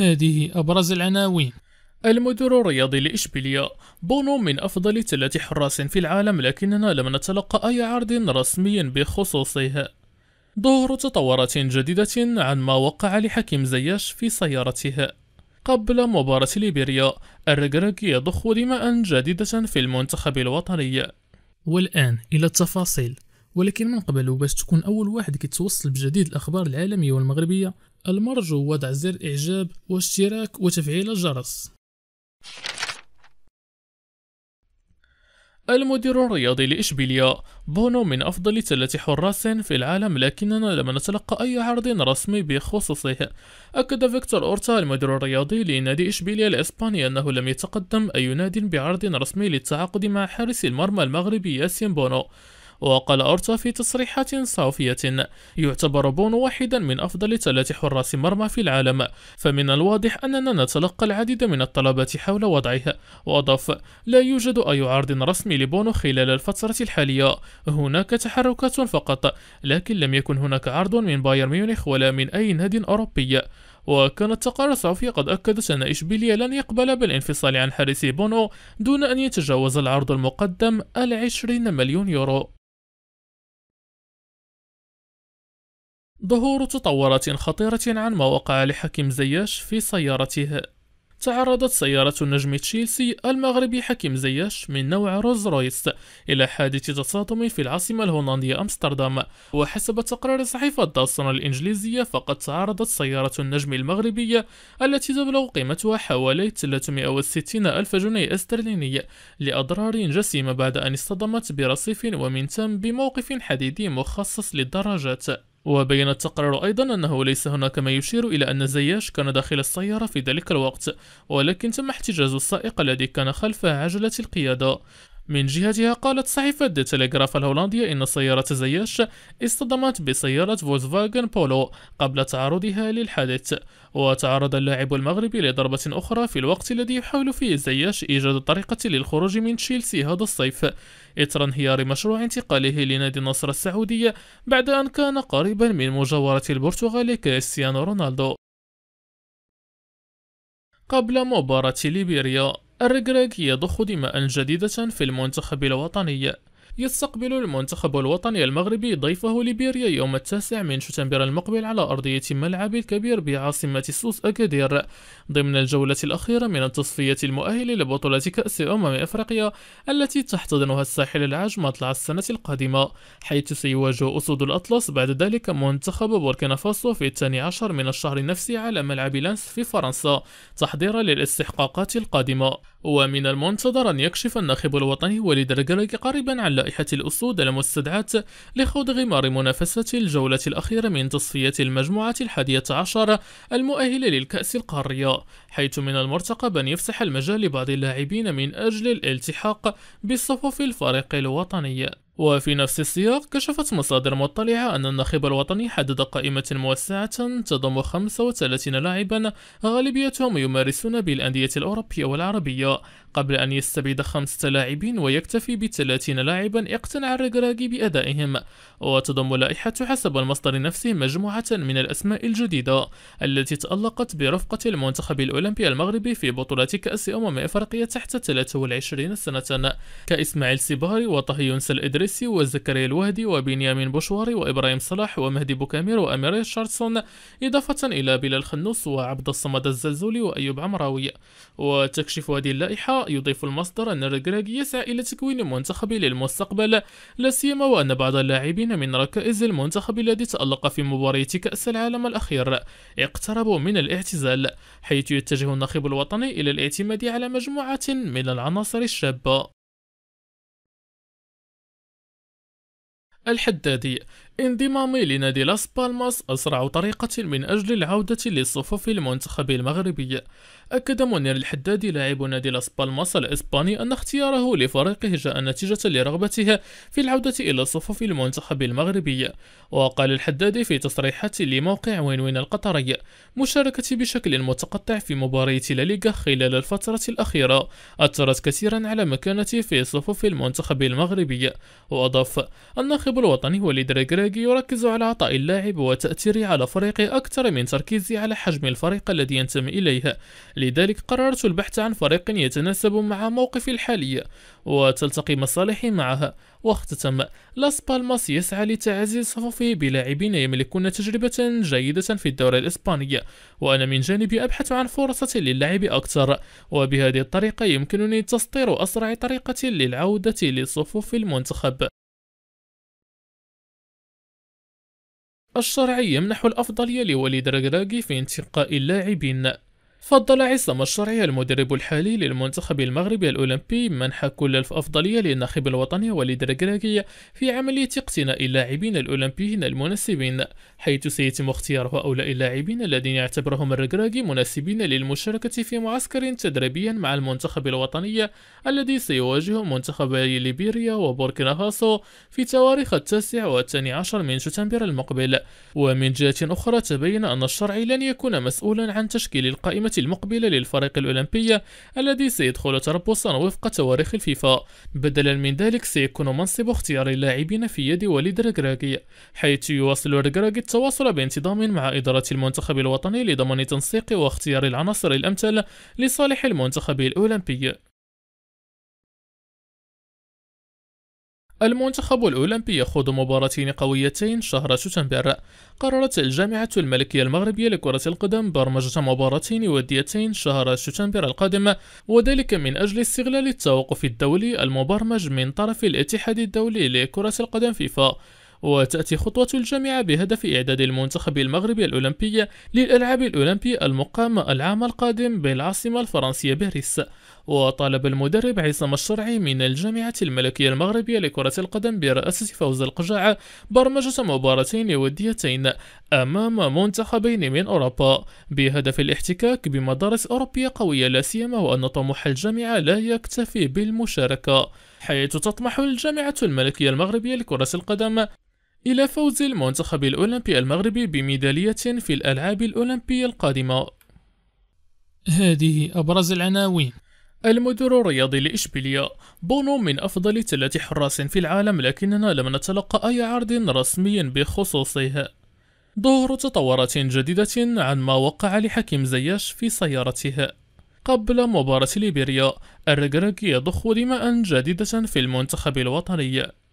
هذه أبرز العناوين المدير الرياضي لإشبيلية بونو من أفضل ثلاث حراس في العالم لكننا لم نتلقى أي عرض رسمي بخصوصه ظهور تطورات جديدة عن ما وقع لحكيم زياش في سيارته قبل مباراة ليبيريا الرجرج يضخ دماء جديدة في المنتخب الوطني والآن إلى التفاصيل ولكن من قبل باش تكون أول واحد كيتوصل بجديد الأخبار العالمية والمغربية المرجو وضع زر إعجاب واشتراك وتفعيل الجرس المدير الرياضي لإشبيليا بونو من أفضل ثلاثة حراس في العالم لكننا لم نتلقى أي عرض رسمي بخصوصه أكد فيكتور أورتا المدير الرياضي لنادي إشبيليا الإسباني أنه لم يتقدم أي نادي بعرض رسمي للتعاقد مع حارس المرمى المغربي ياسين بونو وقال أورتا في تصريحات صافية يعتبر بونو واحدا من أفضل ثلاث حراس مرمى في العالم فمن الواضح أننا نتلقى العديد من الطلبات حول وضعه وأضاف لا يوجد أي عرض رسمي لبونو خلال الفترة الحالية هناك تحركات فقط لكن لم يكن هناك عرض من بايرن ميونخ ولا من أي نادي أوروبي وكانت تقارير صافية قد أكدت أن إشبيلية لن يقبل بالانفصال عن حارس بونو دون أن يتجاوز العرض المقدم العشرين مليون يورو ظهور تطورات خطيرة عن ما وقع لحكيم زياش في سيارته تعرضت سيارة النجم تشيلسي المغربي حكيم زياش من نوع روز رويس إلى حادث تصادم في العاصمة الهولندية أمستردام وحسب تقرير صحيفة داستون الإنجليزية فقد تعرضت سيارة النجم المغربية التي تبلغ قيمتها حوالي 360 ألف جنيه استرليني لأضرار جسيمة بعد أن اصطدمت برصيف ومنتم بموقف حديدي مخصص للدراجات وبين التقرير أيضا أنه ليس هناك ما يشير إلى أن زياش كان داخل السيارة في ذلك الوقت ولكن تم احتجاز السائق الذي كان خلف عجلة القيادة من جهتها قالت صحيفة دي تليغراف الهولندية إن سيارة زياش اصطدمت بسيارة فولكسفاجن بولو قبل تعرضها للحادث وتعرض اللاعب المغربي لضربة أخرى في الوقت الذي يحاول فيه زياش إيجاد طريقة للخروج من تشيلسي هذا الصيف إثر انهيار مشروع انتقاله لنادي النصر السعودي بعد أن كان قريبا من مجاورة البرتغال كريستيانو رونالدو قبل مباراة ليبيريا الركراك يضخ دماء جديدة في المنتخب الوطني يستقبل المنتخب الوطني المغربي ضيفه ليبيريا يوم التاسع من شتنبر المقبل على أرضية ملعب الكبير بعاصمة سوس أكادير ضمن الجولة الأخيرة من التصفية المؤهلة لبطولة كأس أمم أفريقيا التي تحتضنها الساحل العاج مطلع السنة القادمة حيث سيواجه أسود الأطلس بعد ذلك منتخب بوركينا فاسو في الثاني عشر من الشهر نفسه على ملعب لانس في فرنسا تحضيرا للاستحقاقات القادمة ومن المنتظر أن يكشف الناخب الوطني وليد القرقي قريبا على لائحة الأسود المستدعات لخوض غمار منافسة الجولة الأخيرة من تصفية المجموعة الحادية عشر المؤهلة للكأس القارية حيث من المرتقب أن يفسح المجال لبعض اللاعبين من أجل الالتحاق بصفوف الفريق الوطني وفي نفس السياق كشفت مصادر مطلعة أن الناخب الوطني حدد قائمة موسعة تضم 35 لاعبا غالبيتهم يمارسون بالأندية الأوروبية والعربية قبل أن يستبعد خمسة لاعبين ويكتفي بثلاثين لاعبا اقتنع الركراكي بأدائهم وتضم لائحة حسب المصدر نفسه مجموعة من الأسماء الجديدة التي تألقت برفقة المنتخب الأولمبي المغربي في بطولة كأس أمم إفريقيا تحت 23 سنة كإسماعيل سيباري وطهي يونس الإدريس السويسي وزكريا الوهدي وبنيامين بوشواري وإبراهيم صلاح ومهدي بوكامير وأمير شارسون إضافة إلى بلال خنوس وعبد الصمد الزلزولي وأيوب عمراوي وتكشف هذه اللائحة يضيف المصدر أن الركراكي يسعى إلى تكوين منتخب للمستقبل لا سيما وأن بعض اللاعبين من ركائز المنتخب الذي تألق في مباراة كأس العالم الأخير اقتربوا من الاعتزال حيث يتجه الناخب الوطني إلى الاعتماد على مجموعة من العناصر الشابة الحدادي انضمامي لنادي لاس بالماس أسرع طريقة من أجل العودة للصفوف المنتخب المغربي أكد منير الحدادي لاعب نادي لاس بالماس الإسباني أن اختياره لفريقه جاء نتيجة لرغبته في العودة إلى صفوف المنتخب المغربي وقال الحدادي في تصريحات لموقع وين وين القطري مشاركتي بشكل متقطع في مباريات ليغا خلال الفترة الأخيرة أثرت كثيرا على مكانتي في صفوف المنتخب المغربي وأضاف الناخب الوطني وليد ريغري إنزاغي يركز على عطاء اللاعب وتأثيره على فريقه أكثر من تركيزي على حجم الفريق الذي ينتمي إليه لذلك قررت البحث عن فريق يتناسب مع موقفي الحالي وتلتقي مصالحي معها واختتم لاس بالماس يسعى لتعزيز صفوفه بلاعبين يملكون تجربة جيدة في الدوري الإسباني وأنا من جانبي أبحث عن فرصة للعب أكثر وبهذه الطريقة يمكنني تسطير أسرع طريقة للعودة لصفوف المنتخب الشرعية منح الأفضلية لوليد ركراكي في انتقاء اللاعبين فضل عصام الشرعي المدرب الحالي للمنتخب المغربي الأولمبي منح كل الأفضلية للناخب الوطني وليد ركراكي في عملية اقتناء اللاعبين الأولمبيين المناسبين حيث سيتم اختيار هؤلاء اللاعبين الذين يعتبرهم الركراكي مناسبين للمشاركة في معسكر تدريبي مع المنتخب الوطني الذي سيواجه منتخبي ليبيريا وبوركينا فاسو في تواريخ التاسع والثاني عشر من شتنبر المقبل ومن جهة أخرى تبين أن الشرعي لن يكون مسؤولا عن تشكيل القائمة المقبلة للفريق الأولمبي الذي سيدخل تربصا وفق تواريخ الفيفا بدلا من ذلك سيكون منصب اختيار اللاعبين في يد وليد ركراكي حيث يواصل ركراكي التواصل بانتظام مع إدارة المنتخب الوطني لضمان تنسيق واختيار العناصر الأمثل لصالح المنتخب الأولمبي المنتخب الأولمبي يخوض مباراتين قويتين شهر شتنبر قررت الجامعة الملكية المغربية لكرة القدم برمجة مباراتين وديتين شهر شتنبر القادم وذلك من أجل استغلال التوقف الدولي المبرمج من طرف الاتحاد الدولي لكرة القدم فيفا وتأتي خطوة الجامعة بهدف إعداد المنتخب المغربي الأولمبي للألعاب الأولمبية المقامة العام القادم بالعاصمة الفرنسية باريس وطالب المدرب عصام الشرعي من الجامعة الملكية المغربية لكرة القدم برئاسة فوز القجاعة برمجة مباراتين وديتين أمام منتخبين من أوروبا بهدف الاحتكاك بمدارس أوروبية قوية لا سيما وأن طموح الجامعة لا يكتفي بالمشاركة حيث تطمح الجامعة الملكية المغربية لكرة القدم إلى فوز المنتخب الأولمبي المغربي بميدالية في الألعاب الأولمبية القادمة هذه أبرز العناوين المدير الرياضي لإشبيلية بونو من أفضل ثلاث حراس في العالم لكننا لم نتلقى أي عرض رسمي بخصوصه ظهور تطورات جديدة عن ما وقع لحكيم زياش في سيارته قبل مباراة ليبيريا الرجراجي يضخ دماء جديدة في المنتخب الوطني